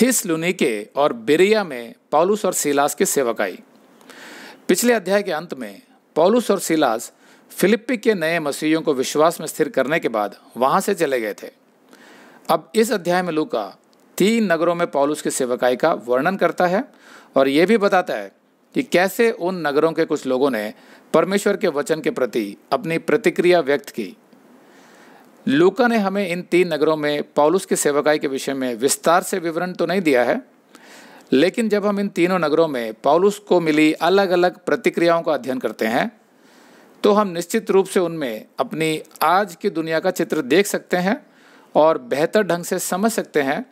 थिसलुनिके और बेरिया में पॉलुस और सिलास के सेवक आई पिछले अध्याय के अंत में पॉलुस और सिलास फिलिपिक के नए मसीहियों को विश्वास में स्थिर करने के बाद वहाँ से चले गए थे अब इस अध्याय में लुका तीन नगरों में पॉलुस की सेवकाई का वर्णन करता है और ये भी बताता है कि कैसे उन नगरों के कुछ लोगों ने परमेश्वर के वचन के प्रति अपनी प्रतिक्रिया व्यक्त की लूका ने हमें इन तीन नगरों में पॉलुस की सेवकाई के विषय में विस्तार से विवरण तो नहीं दिया है लेकिन जब हम इन तीनों नगरों में पॉलुस को मिली अलग अलग प्रतिक्रियाओं का अध्ययन करते हैं तो हम निश्चित रूप से उनमें अपनी आज की दुनिया का चित्र देख सकते हैं और बेहतर ढंग से समझ सकते हैं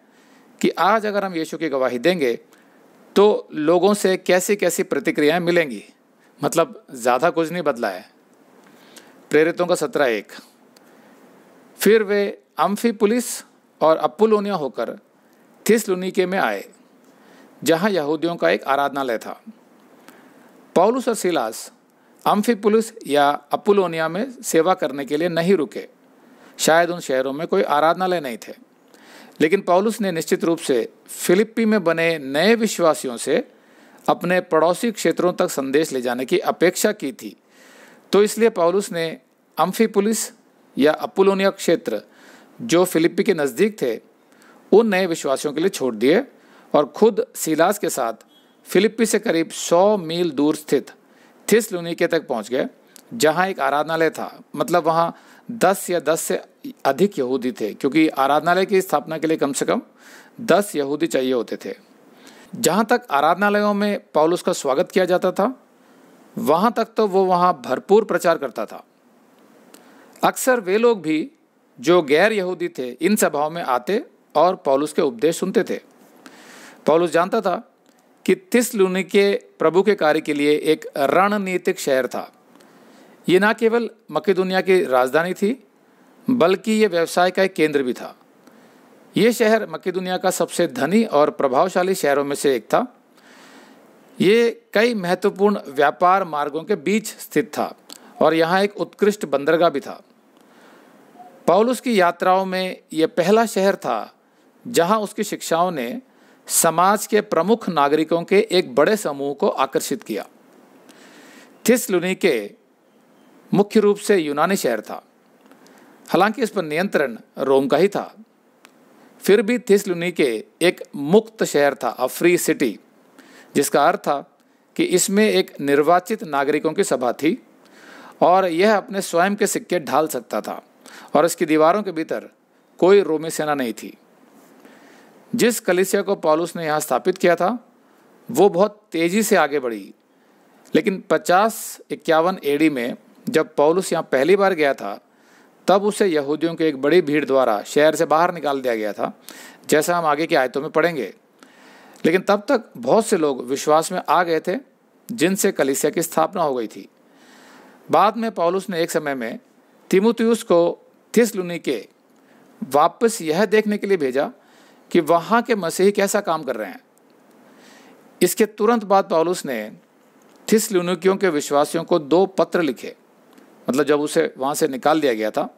कि आज अगर हम यीशु की गवाही देंगे तो लोगों से कैसी कैसी प्रतिक्रियाएं मिलेंगी मतलब ज़्यादा कुछ नहीं बदला है प्रेरितों का सत्रह एक फिर वे अम्फी पुलिस और अपुलोनिया होकर थिसलुनिके में आए जहां यहूदियों का एक आराधनालय था पौलुस और सिलास अम्फी पुलिस या अपुलोनिया में सेवा करने के लिए नहीं रुके शायद उन शहरों में कोई आराधनालय नहीं थे लेकिन पौलुस ने निश्चित रूप से फिलिप्पी में बने नए विश्वासियों से अपने पड़ोसी क्षेत्रों तक संदेश ले जाने की अपेक्षा की थी तो इसलिए पौलुस ने अम्फी पुलिस या अपुलोनिया क्षेत्र जो फिलिपी के नज़दीक थे उन नए विश्वासियों के लिए छोड़ दिए और खुद सीलास के साथ फिलिपी से करीब 100 मील दूर स्थित थिस लुनिके तक पहुंच गए जहां एक आराधनालय था मतलब वहां 10 या 10 से अधिक यहूदी थे क्योंकि आराधनालय की स्थापना के लिए कम से कम 10 यहूदी चाहिए होते थे जहां तक आराधनालयों में पॉलुस का स्वागत किया जाता था वहां तक तो वो वहां भरपूर प्रचार करता था अक्सर वे लोग भी जो गैर यहूदी थे इन सभाओं में आते और पॉलुस के उपदेश सुनते थे पॉलुस जानता था कि तिस के प्रभु के कार्य के लिए एक रणनीतिक शहर था ये ना केवल मक्की दुनिया की राजधानी थी बल्कि ये व्यवसाय का एक केंद्र भी था ये शहर मक्की दुनिया का सबसे धनी और प्रभावशाली शहरों में से एक था ये कई महत्वपूर्ण व्यापार मार्गों के बीच स्थित था और यहाँ एक उत्कृष्ट बंदरगाह भी था पौलुस की यात्राओं में यह पहला शहर था जहां उसकी शिक्षाओं ने समाज के प्रमुख नागरिकों के एक बड़े समूह को आकर्षित किया के मुख्य रूप से यूनानी शहर था हालांकि इस पर नियंत्रण रोम का ही था फिर भी के एक मुक्त शहर था अ फ्री सिटी जिसका अर्थ था कि इसमें एक निर्वाचित नागरिकों की सभा थी और यह अपने स्वयं के सिक्के ढाल सकता था और इसकी दीवारों के भीतर कोई रोमी सेना नहीं थी जिस कलिसिया को पॉलुस ने यहाँ स्थापित किया था वो बहुत तेज़ी से आगे बढ़ी लेकिन पचास इक्यावन एडी में जब पॉलुस यहाँ पहली बार गया था तब उसे यहूदियों के एक बड़ी भीड़ द्वारा शहर से बाहर निकाल दिया गया था जैसा हम आगे की आयतों में पढ़ेंगे लेकिन तब तक बहुत से लोग विश्वास में आ गए थे जिनसे कलिसिया की स्थापना हो गई थी बाद में पॉलुस ने एक समय में तिमुतियुस को के वापस यह देखने के लिए भेजा कि वहाँ के मसीह कैसा काम कर रहे हैं इसके तुरंत बाद पॉलुस ने थिसलुनिकियों के विश्वासियों को दो पत्र लिखे मतलब जब उसे वहाँ से निकाल दिया गया था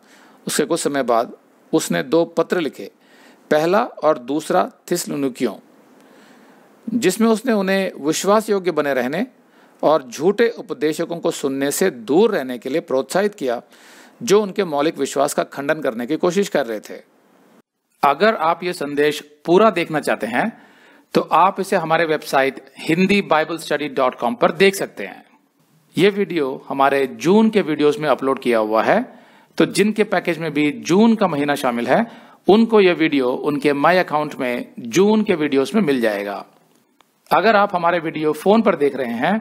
उसके कुछ समय बाद उसने दो पत्र लिखे पहला और दूसरा थिसलुनिकियों जिसमें उसने उन्हें विश्वास योग्य बने रहने और झूठे उपदेशकों को सुनने से दूर रहने के लिए प्रोत्साहित किया जो उनके मौलिक विश्वास का खंडन करने की कोशिश कर रहे थे अगर आप ये संदेश पूरा देखना चाहते हैं तो आप इसे हमारे website Hindi Bible study dot com पर देख सकते हैं ये वीडियो हमारे जून के वीडियोस में अपलोड किया हुआ है तो जिनके पैकेज में भी जून का महीना शामिल है उनको यह वीडियो उनके माई अकाउंट में जून के वीडियोस में मिल जाएगा अगर आप हमारे वीडियो फोन पर देख रहे हैं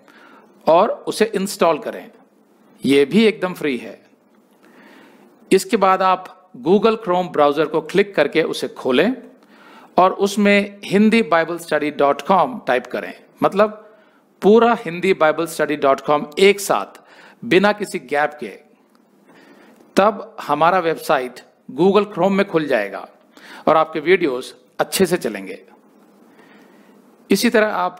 और उसे इंस्टॉल करें ये भी एकदम फ्री है इसके बाद आप गूगल क्रोम ब्राउज़र को क्लिक करके उसे खोलें और उसमें Hindi Bible study dot com type करें मतलब पूरा Hindi Bible study dot com एक साथ बिना किसी गैप के तब हमारा वेबसाइट गूगल क्रोम में खुल जाएगा और आपके वीडियोस अच्छे से चलेंगे इसी तरह आप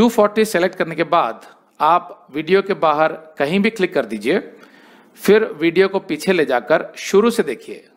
240 सेलेक्ट करने के बाद आप वीडियो के बाहर कहीं भी क्लिक कर दीजिए फिर वीडियो को पीछे ले जाकर शुरू से देखिए